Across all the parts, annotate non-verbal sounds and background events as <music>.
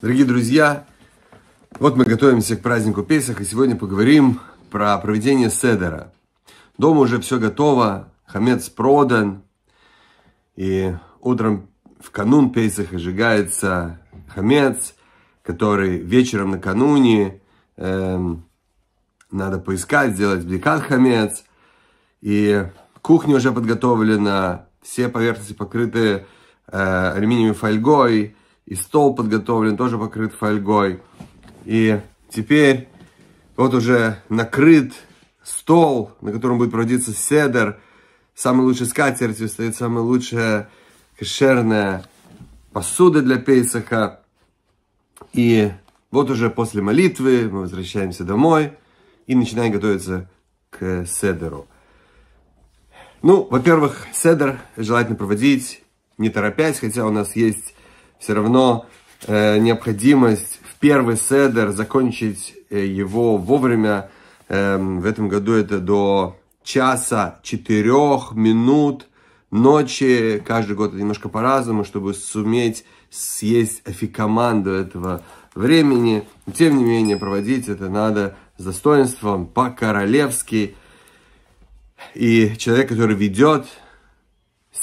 Дорогие друзья, вот мы готовимся к празднику Песах, и сегодня поговорим про проведение Седера. Дома уже все готово, хамец продан, и утром в канун Песах сжигается хамец, который вечером накануне эм, надо поискать, сделать бликат хамец. И кухня уже подготовлена, все поверхности покрыты Э, алюминиевой фольгой, и стол подготовлен, тоже покрыт фольгой. И теперь вот уже накрыт стол, на котором будет проводиться седер, самый лучший скатерть стоит самая лучшая кошерная посуда для Пейсаха. И вот уже после молитвы мы возвращаемся домой и начинаем готовиться к седеру. Ну, во-первых, седер желательно проводить не торопясь, хотя у нас есть все равно э, необходимость в первый седер закончить э, его вовремя. Э, в этом году это до часа четырех минут ночи. Каждый год это немножко по-разному, чтобы суметь съесть офикоманду этого времени. Но, тем не менее, проводить это надо с достоинством, по-королевски. И человек, который ведет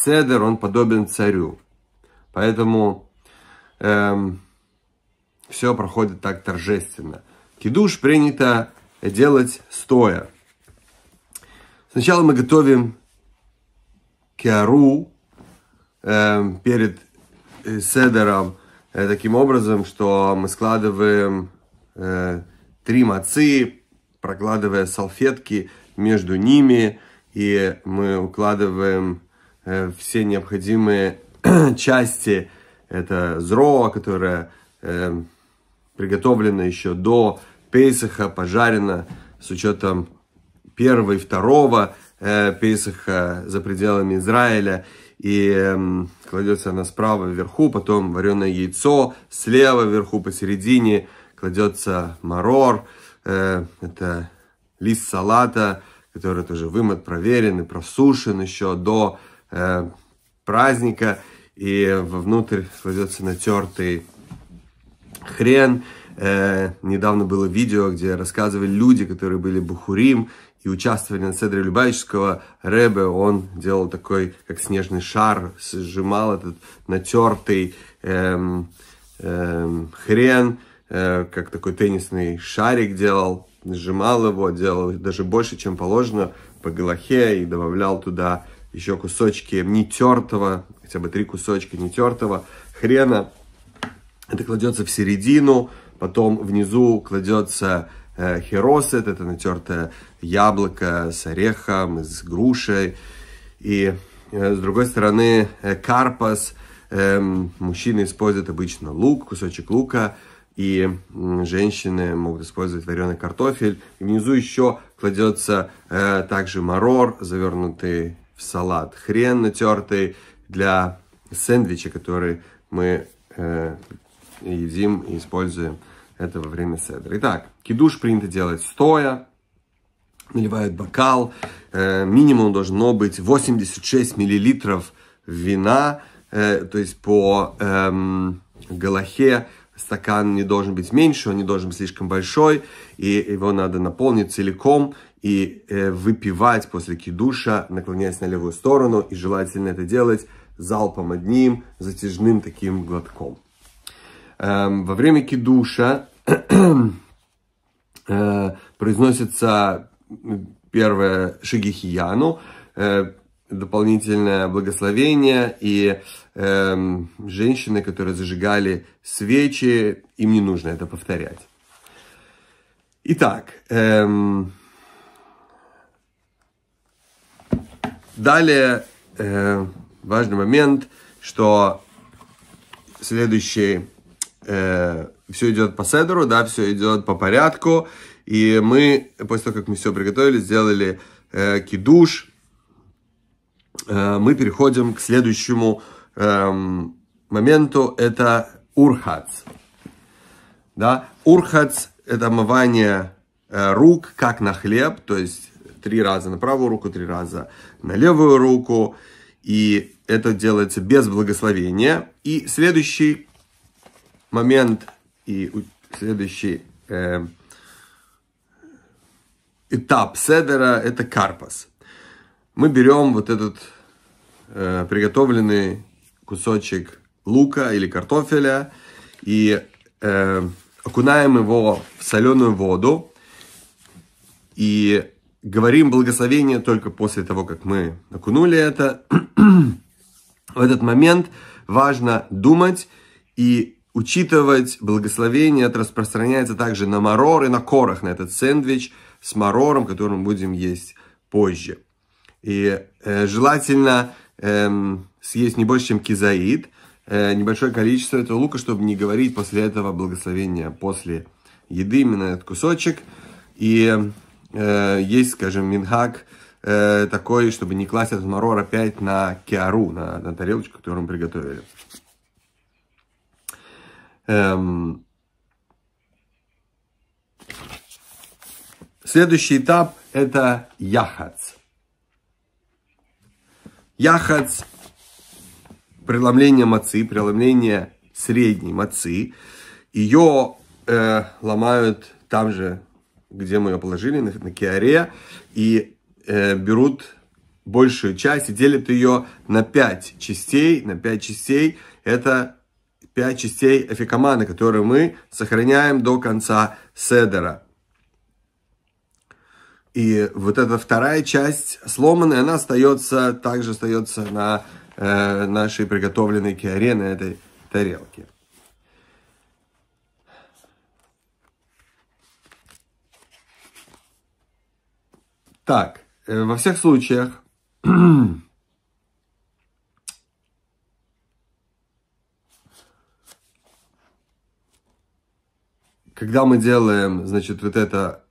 Цедр, он подобен царю. Поэтому эм, все проходит так торжественно. Кидуш принято делать стоя. Сначала мы готовим киару эм, э, перед седером э, таким образом, что мы складываем э, три мацы, прокладывая салфетки между ними, и мы укладываем Э, все необходимые <clears throat> части. Это зро, которое э, приготовлено еще до Пейсаха, пожарено с учетом первого и второго э, Пейсаха за пределами Израиля. И эм, кладется она справа вверху, потом вареное яйцо, слева вверху посередине кладется марор. Э, это лист салата, который тоже вымыт, проверен и просушен еще до э, праздника, и вовнутрь кладется натертый хрен. Э, недавно было видео, где рассказывали люди, которые были бухурим и участвовали на Седре Любавического Рэбе. Он делал такой, как снежный шар, сжимал этот натертый эм, эм, хрен, э, как такой теннисный шарик делал, сжимал его, делал даже больше, чем положено по галахе и добавлял туда еще кусочки нетертого, хотя бы три кусочка нетертого хрена. Это кладется в середину, потом внизу кладется э, херосет, это натертое яблоко с орехом, с грушей. И э, с другой стороны э, карпас, эм, мужчины используют обычно лук, кусочек лука, и женщины могут использовать вареный картофель. внизу еще кладется также марор, завернутый салат, хрен натертый для сэндвича, который мы э, едим и используем это во время седра. Итак, кидуш принято делать стоя, наливают бокал, э, минимум должно быть 86 миллилитров вина, э, то есть по эм, галахе стакан не должен быть меньше, он не должен быть слишком большой, и его надо наполнить целиком и э, выпивать после кидуша, наклоняясь на левую сторону, и желательно это делать залпом одним, затяжным таким глотком. Эм, во время кидуша э, произносится первое шигихияну, э, дополнительное благословение, и э, женщины, которые зажигали свечи, им не нужно это повторять. Итак, эм, далее э, важный момент, что следующий, э, все идет по седеру, да, все идет по порядку, и мы, после того, как мы все приготовили, сделали э, кидуш, Э, мы переходим к следующему эм, моменту. Это урхац. Да? Урхац – это омывание э, рук, как на хлеб, то есть три раза на правую руку, три раза на левую руку. И это делается без благословения. И следующий момент и следующий э, этап седера – это карпас – мы берем вот этот э, приготовленный кусочек лука или картофеля и э, окунаем его в соленую воду и говорим благословение только после того, как мы окунули это. в этот момент важно думать и учитывать благословение. Это распространяется также на марор и на корах, на этот сэндвич с марором, который мы будем есть позже. И э, желательно э, съесть не больше, чем кизаид, э, небольшое количество этого лука, чтобы не говорить после этого благословения, после еды, именно этот кусочек. И э, есть, скажем, минхак э, такой, чтобы не класть этот марор опять на киару, на, на тарелочку, которую мы приготовили. Эм... Следующий этап – это яхац. Яхац, преломление мацы, преломление средней мацы. Ее э, ломают там же, где мы ее положили, на, на киаре, и э, берут большую часть и делят ее на 5 частей. На 5 частей это 5 частей эфикомана, которые мы сохраняем до конца седера. И вот эта вторая часть сломанная, она остается, также остается на э, нашей приготовленной киаре, на этой тарелке. Так, э, во всех случаях <clears throat> когда мы делаем, значит, вот это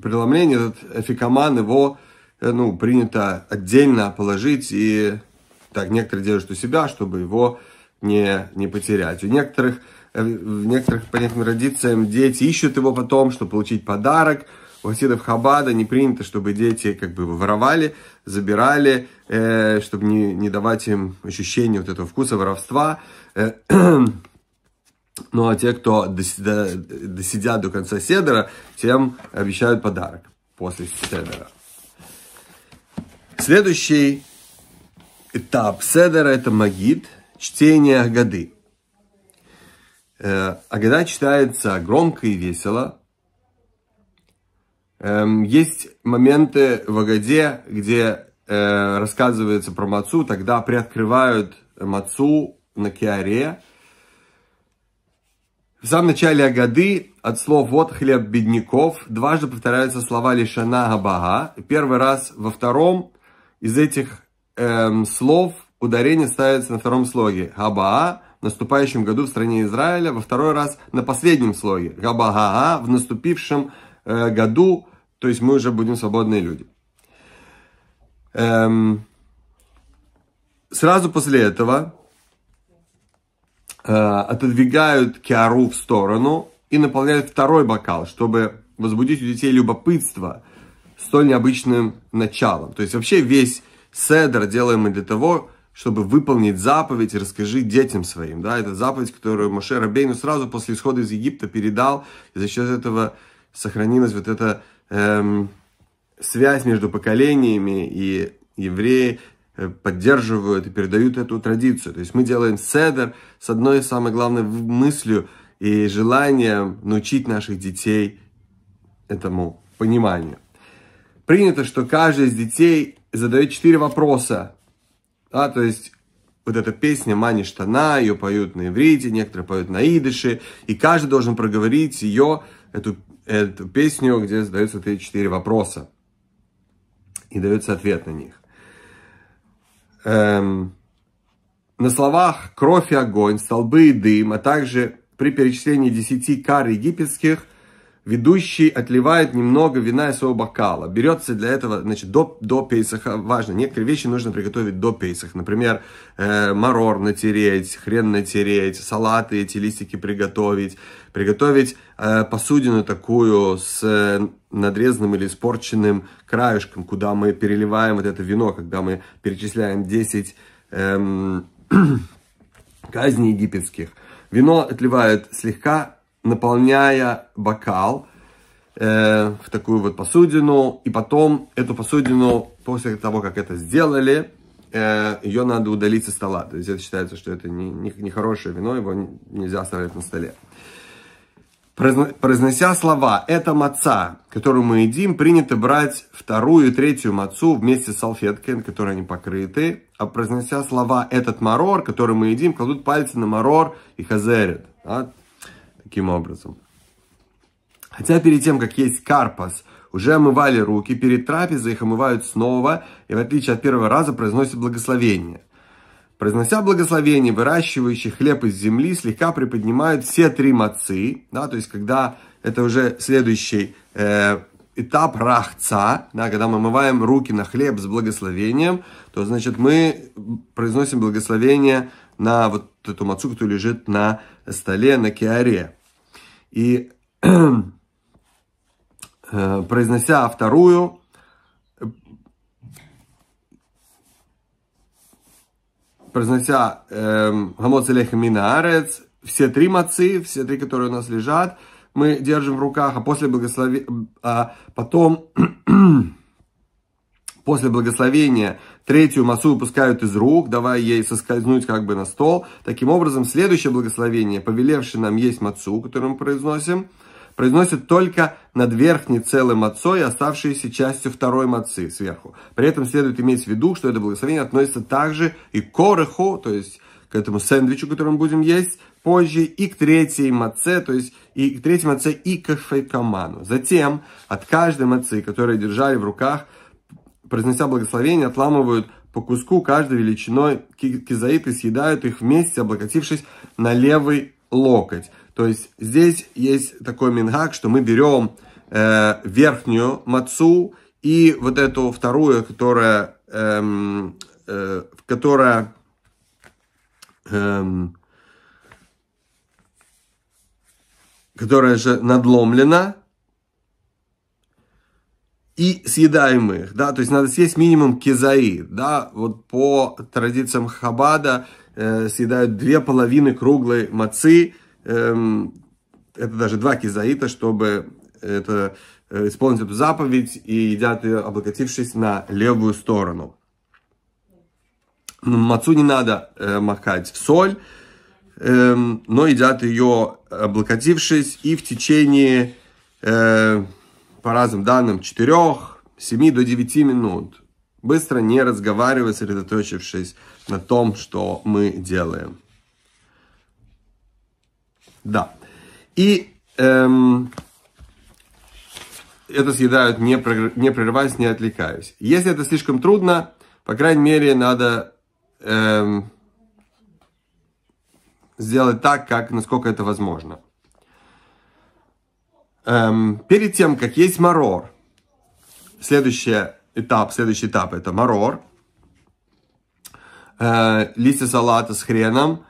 преломление, этот эфикоман, его э, ну, принято отдельно положить и так некоторые держат у себя, чтобы его не, не потерять. У некоторых, э, в некоторых, по некоторым традициям, дети ищут его потом, чтобы получить подарок. У хасидов Хабада не принято, чтобы дети как бы воровали, забирали, э, чтобы не, не давать им ощущение вот этого вкуса воровства. Э, <clears throat> Ну а те, кто досидя, досидят до конца седера, тем обещают подарок после седера. Следующий этап седера – это магид, чтение Агады. Э, Агада читается громко и весело. Эм, есть моменты в Агаде, где э, рассказывается про Мацу, тогда приоткрывают Мацу на Киаре – в самом начале Агады от слов «вот хлеб бедняков» дважды повторяются слова «лишана габага». Первый раз во втором из этих эм, слов ударение ставится на втором слоге «габаа» в наступающем году в стране Израиля, во второй раз на последнем слоге «габага» в наступившем э, году, то есть мы уже будем свободные люди. Эм, сразу после этого Э, отодвигают киару в сторону и наполняют второй бокал, чтобы возбудить у детей любопытство столь необычным началом. То есть вообще весь седр делаем мы для того, чтобы выполнить заповедь и «Расскажи детям своим». Да? Это заповедь, которую Моше Рабейну сразу после исхода из Египта передал, и за счет этого сохранилась вот эта эм, связь между поколениями, и евреи Э, поддерживают и передают эту традицию. То есть мы делаем седер с одной самой главной мыслью и желанием научить наших детей этому пониманию. Принято, что каждый из детей задает четыре вопроса. Да, то есть вот эта песня «Мани штана», ее поют на иврите, некоторые поют на идыше, и каждый должен проговорить ее, эту, эту песню, где задаются эти четыре вопроса, и дается ответ на них эм, на словах «кровь и огонь», «столбы и дым», а также при перечислении десяти кар египетских – ведущий отливает немного вина из своего бокала. Берется для этого, значит, до, до Пейсаха важно. Некоторые вещи нужно приготовить до Пейсах. Например, э, марор натереть, хрен натереть, салаты эти листики приготовить. Приготовить э, посудину такую с э, надрезанным или испорченным краешком, куда мы переливаем вот это вино, когда мы перечисляем 10 э, эм, <clears throat> казней египетских. Вино отливают слегка наполняя бокал э, в такую вот посудину, и потом эту посудину, после того, как это сделали, э, ее надо удалить со стола. То есть это считается, что это нехорошее не, не, не вино, его нельзя оставлять на столе. Произнося слова «это маца, которую мы едим», принято брать вторую и третью мацу вместе с салфеткой, на которой они покрыты. А произнося слова «этот марор, который мы едим», кладут пальцы на марор и хазерит а таким образом. Хотя перед тем, как есть карпас, уже омывали руки, перед трапезой их омывают снова, и в отличие от первого раза произносят благословение. Произнося благословение, выращивающий хлеб из земли слегка приподнимают все три мацы, да, то есть когда это уже следующий э, этап рахца, да, когда мы омываем руки на хлеб с благословением, то значит мы произносим благословение на вот эту мацу, которая лежит на столе, на киаре. И <clears throat> э, произнося вторую, произнося эм, Гамоц э, все три мацы, все три, которые у нас лежат, мы держим в руках, а после благослови... а потом <clears throat> после благословения Третью масу выпускают из рук, давая ей соскользнуть как бы на стол. Таким образом, следующее благословение, повелевшее нам есть мацу, которую мы произносим, произносит только над верхней целой отцой, оставшейся частью второй мацы сверху. При этом следует иметь в виду, что это благословение относится также и к короху, то есть к этому сэндвичу, который мы будем есть позже, и к третьей маце, то есть и к третьей маце и к фейкоману. Затем от каждой мацы, которую держали в руках, произнося благословение, отламывают по куску каждой величиной кизаиты, съедают их вместе, облокотившись на левый локоть. То есть здесь есть такой мингак, что мы берем э, верхнюю мацу и вот эту вторую, которая, эм, э, которая эм, которая же надломлена, и съедаем их, да, то есть надо съесть минимум кизаи, да, вот по традициям хабада э, съедают две половины круглой мацы, э, это даже два кизаита, чтобы это э, исполнить эту заповедь и едят ее, облокотившись на левую сторону. Ну, мацу не надо э, макать в соль, э, но едят ее, облокотившись, и в течение... Э, по разным данным, 4, 7 до 9 минут. Быстро не разговаривая, сосредоточившись на том, что мы делаем. Да. И эм, это съедают, не, не прерываясь, не отвлекаясь. Если это слишком трудно, по крайней мере, надо эм, сделать так, как, насколько это возможно эм, перед тем, как есть марор, следующий этап, следующий этап это марор, э, листья салата с хреном,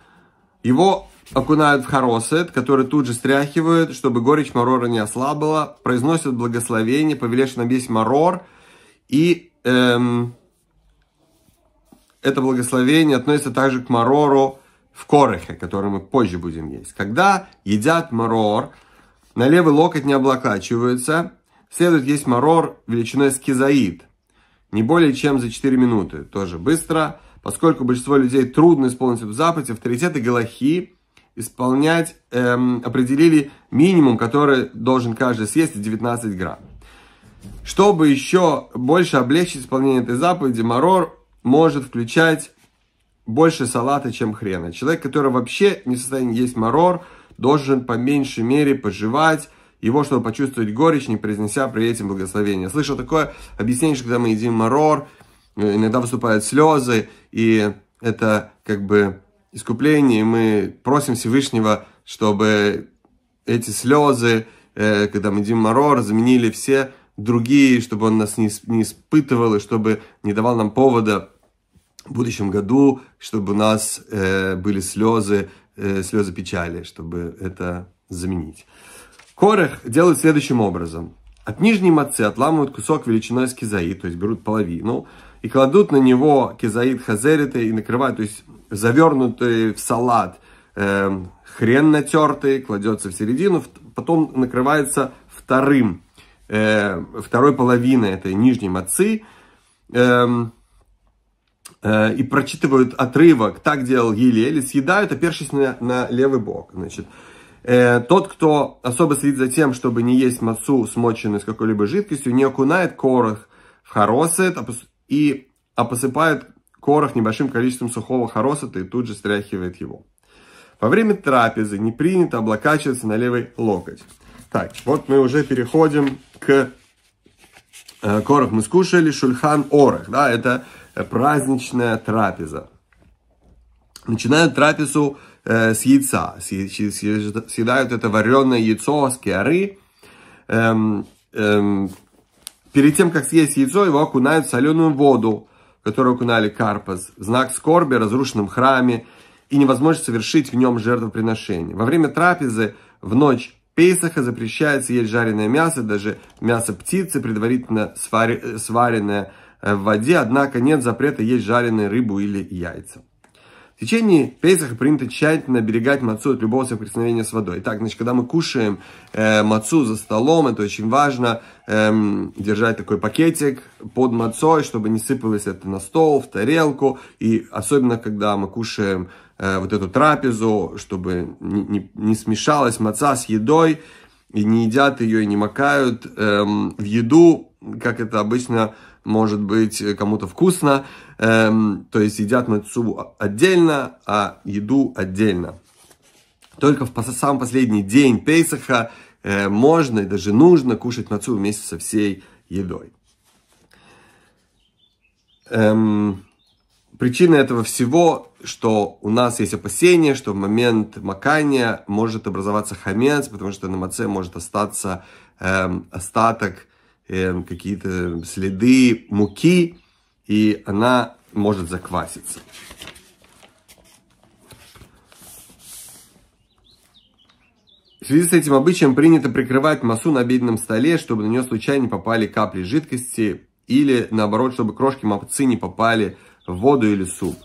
его окунают в хоросет, который тут же стряхивают, чтобы горечь марора не ослабла, произносят благословение, повелешь на весь марор, и эм, это благословение относится также к марору в корохе, который мы позже будем есть. Когда едят марор, на левый локоть не облокачиваются. Следует есть марор величиной скизаид. Не более чем за 4 минуты. Тоже быстро. Поскольку большинство людей трудно исполнить эту заповедь. авторитеты Галахи исполнять эм, определили минимум, который должен каждый съесть, 19 грамм. Чтобы еще больше облегчить исполнение этой заповеди, марор может включать больше салата, чем хрена. Человек, который вообще не в состоянии есть марор – должен по меньшей мере пожевать его, чтобы почувствовать горечь, не произнеся при этом благословения. Слышал такое объяснение, что когда мы едим марор, э, иногда выступают слезы, и это как бы искупление, и мы просим Всевышнего, чтобы эти слезы, э, когда мы едим марор, заменили все другие, чтобы он нас не, не испытывал, и чтобы не давал нам повода в будущем году, чтобы у нас э, были слезы э, слезы печали, чтобы это заменить. Корех делают следующим образом. От нижней мацы отламывают кусок величиной с кизаид, то есть берут половину, и кладут на него кизаид хазерита и накрывают, то есть завернутый в салат э, хрен натертый, кладется в середину, потом накрывается вторым, э, второй половиной этой нижней мацы, э, Э, и прочитывают отрывок, так делал Елель, съедают, опершись на, на левый бок. Значит, э, тот, кто особо следит за тем, чтобы не есть мацу, смоченную с какой-либо жидкостью, не окунает корох в хоросет опос... А и опосыпает а корох небольшим количеством сухого хоросета и тут же стряхивает его. Во время трапезы не принято облокачиваться на левый локоть. Так, вот мы уже переходим к э, корох мы скушали, шульхан орех, да, это Э, праздничная трапеза. Начинают трапезу э, с яйца. Съедают это вареное яйцо с киары. Эм, эм, перед тем, как съесть яйцо, его окунают в соленую воду, которую окунали карпас. Знак скорби о разрушенном храме и невозможно совершить в нем жертвоприношение. Во время трапезы в ночь Пейсаха запрещается есть жареное мясо, даже мясо птицы, предварительно свари, сваренное Э, в воде, однако нет запрета есть жареную рыбу или яйца. В течение Пейсаха принято тщательно оберегать мацу от любого соприкосновения с водой. Итак, значит, когда мы кушаем э, мацу за столом, это очень важно эм, держать такой пакетик под мацой, чтобы не сыпалось это на стол, в тарелку. И особенно, когда мы кушаем э, вот эту трапезу, чтобы не, не, не смешалась маца с едой, и не едят ее, и не макают эм, в еду, как это обычно может быть, э, кому-то вкусно. Эм, то есть едят мацу отдельно, а еду отдельно. Только в сам последний день Пейсаха э, можно и даже нужно кушать мацу вместе со всей едой. Эм, причина этого всего, что у нас есть опасение, что в момент макания может образоваться хамец, потому что на маце может остаться эм, остаток э, какие-то следы муки, и она может закваситься. В связи с этим обычаем принято прикрывать массу на обеденном столе, чтобы на нее случайно не попали капли жидкости, или наоборот, чтобы крошки мопцы не попали в воду или суп.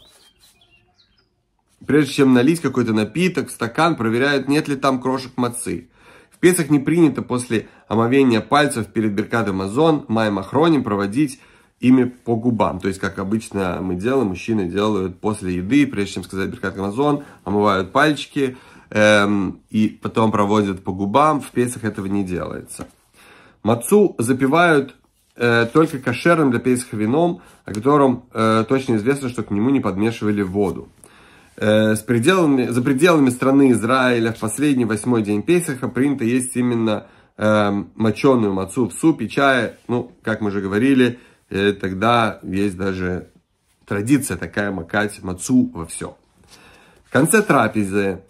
Прежде чем налить какой-то напиток в стакан, проверяют, нет ли там крошек мацы. Песах не принято после омовения пальцев перед Беркат Амазон, Майм Ахроним проводить ими по губам. То есть, как обычно мы делаем, мужчины делают после еды, прежде чем сказать Беркат Амазон, омывают пальчики эм, и потом проводят по губам. В Песах этого не делается. Мацу запивают э, только кошерным для Песаха вином, о котором э, точно известно, что к нему не подмешивали воду. Э, с пределами, за пределами страны Израиля в последний восьмой день Песаха принято есть именно э, моченую мацу в супе, чая Ну, как мы же говорили, э, тогда есть даже традиция такая макать мацу во все. В конце трапезы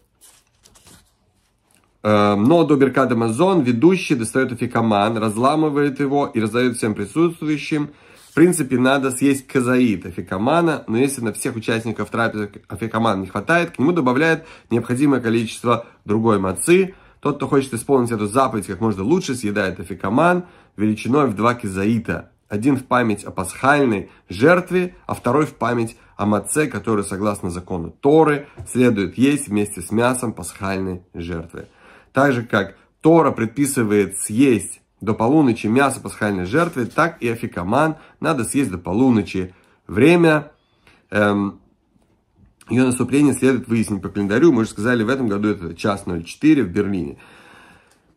эм, но до Беркада Мазон ведущий достает эфикаман, разламывает его и раздает всем присутствующим. В принципе, надо съесть казаид афикамана, но если на всех участников трапезы афикамана не хватает, к нему добавляют необходимое количество другой мацы. Тот, кто хочет исполнить эту заповедь как можно лучше, съедает афикаман величиной в два кизаита. Один в память о пасхальной жертве, а второй в память о маце, который, согласно закону Торы, следует есть вместе с мясом пасхальной жертвы. Так же, как Тора предписывает съесть до полуночи мясо пасхальной жертвы, так и афикаман надо съесть до полуночи. Время эм, ее наступления следует выяснить по календарю. Мы уже сказали, в этом году это час 04 в Берлине.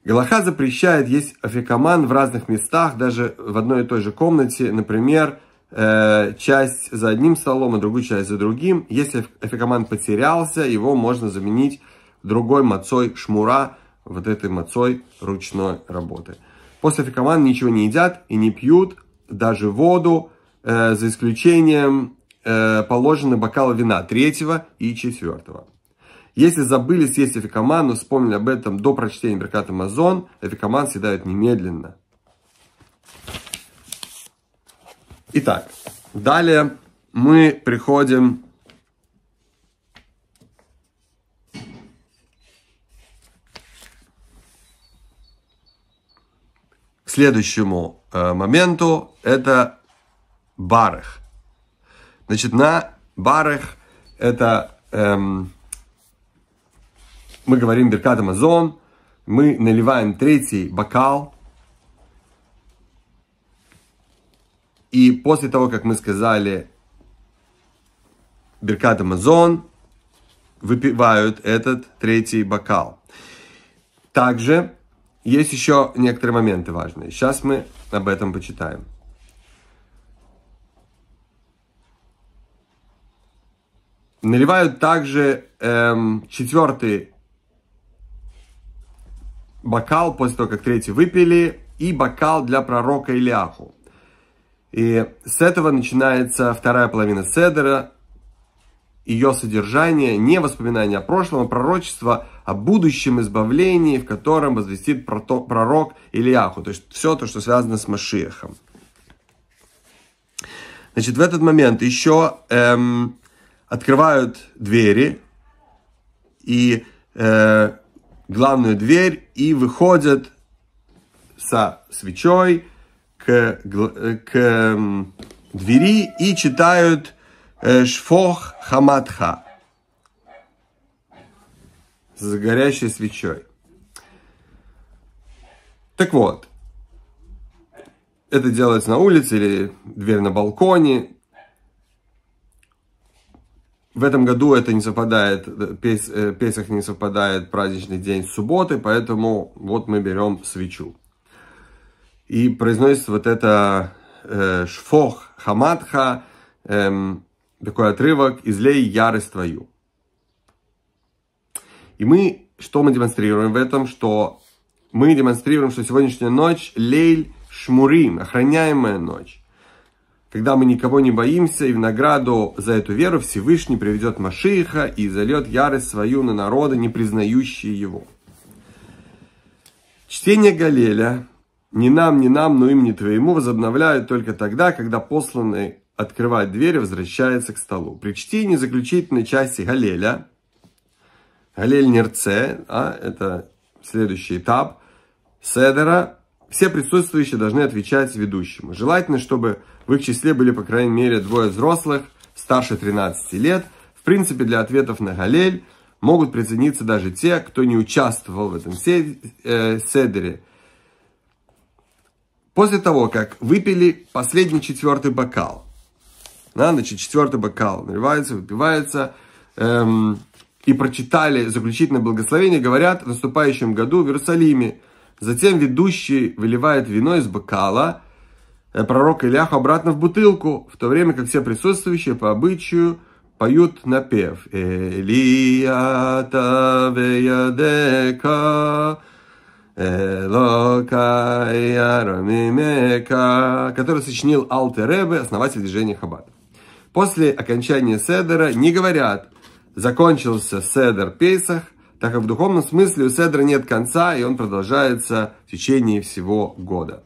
Галаха запрещает есть афикаман в разных местах, даже в одной и той же комнате. Например, э, часть за одним столом, а другую часть за другим. Если афикаман потерялся, его можно заменить другой мацой шмура, вот этой мацой ручной работы после Афикамана ничего не едят и не пьют, даже воду, э, за исключением э, положены бокалы вина третьего и четвертого. Если забыли съесть эфикаман, но вспомнили об этом до прочтения Беркат Амазон, эфикаман съедают немедленно. Итак, далее мы приходим следующему э, моменту, это барах, Значит, на барах это эм, мы говорим Беркат Амазон, мы наливаем третий бокал. И после того, как мы сказали Беркат Амазон, выпивают этот третий бокал. Также есть еще некоторые моменты важные. Сейчас мы об этом почитаем. Наливают также эм, четвертый бокал после того, как третий выпили, и бокал для пророка Илиаху. И с этого начинается вторая половина Седера. Ее содержание не воспоминания о прошлом, а пророчество – о будущем избавлении, в котором возвестит пророк Ильяху. То есть все то, что связано с Машиахом. Значит, в этот момент еще эм, открывают двери и э, главную дверь и выходят со свечой к, э, к эм, двери и читают э, Шфох Хамадха с горящей свечой. Так вот, это делается на улице или дверь на балконе. В этом году это не совпадает, э, Песах не совпадает праздничный день субботы, поэтому вот мы берем свечу. И произносится вот это э, шфох хаматха, эм, такой отрывок «Излей ярость твою». И мы, что мы демонстрируем в этом? Что мы демонстрируем, что сегодняшняя ночь лейль шмурим, охраняемая ночь. Когда мы никого не боимся, и в награду за эту веру Всевышний приведет Машиха и зальет ярость свою на народы, не признающие его. Чтение Галеля Не нам, не нам, но им, не твоему» возобновляют только тогда, когда посланный открывает дверь и возвращается к столу. При чтении заключительной части Галеля – Галель Нерце, а, это следующий этап Седера, все присутствующие должны отвечать ведущему. Желательно, чтобы в их числе были, по крайней мере, двое взрослых, старше 13 лет. В принципе, для ответов на Галель могут присоединиться даже те, кто не участвовал в этом э, седере. После того, как выпили последний четвертый бокал, на ночь четвертый бокал наливается, выпивается, эм, и прочитали заключительное благословение, говорят в наступающем году в Иерусалиме. Затем ведущий выливает вино из бокала э, пророка Ильяху обратно в бутылку, в то время как все присутствующие по обычаю поют напев. Элията веядека, элока ярамимека, который сочинил Алте Ребе, основатель движения Хаббат. После окончания Седера не говорят – закончился Седер Пейсах, так как в духовном смысле у Седра нет конца, и он продолжается в течение всего года.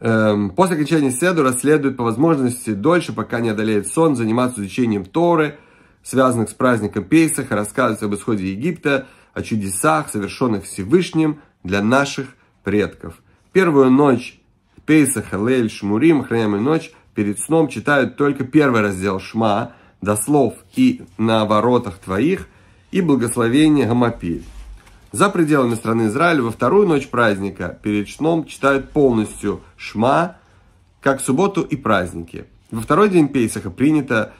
Эм, после окончания Седора следует по возможности дольше, пока не одолеет сон, заниматься изучением Торы, связанных с праздником Пейсаха, рассказывать об исходе Египта, о чудесах, совершенных Всевышним для наших предков. Первую ночь Пейсаха, Лейль, Шмурим, охраняемую ночь, перед сном читают только первый раздел Шма – до слов и на воротах твоих, и благословение Гамапиль. За пределами страны Израиля во вторую ночь праздника перед сном читают полностью Шма, как субботу и праздники. Во второй день Пейсаха принято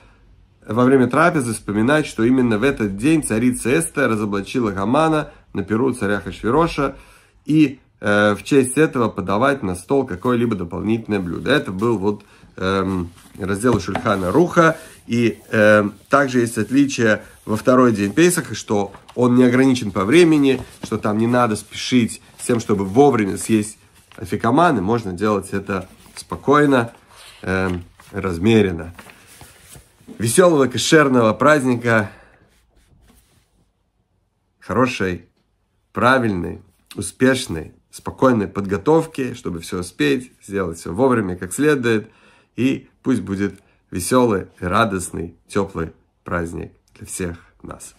во время трапезы вспоминать, что именно в этот день царица Эста разоблачила Гамана на перу царя Хашвироша и э, в честь этого подавать на стол какое-либо дополнительное блюдо. Это был вот эм, раздела Шульхана Руха. И э, также есть отличие во второй день Пейсаха, что он не ограничен по времени, что там не надо спешить с тем, чтобы вовремя съесть афикаманы. Можно делать это спокойно, э, размеренно. Веселого кошерного праздника, хорошей, правильной, успешной, спокойной подготовки, чтобы все успеть, сделать все вовремя, как следует – и пусть будет веселый, радостный, теплый праздник для всех нас.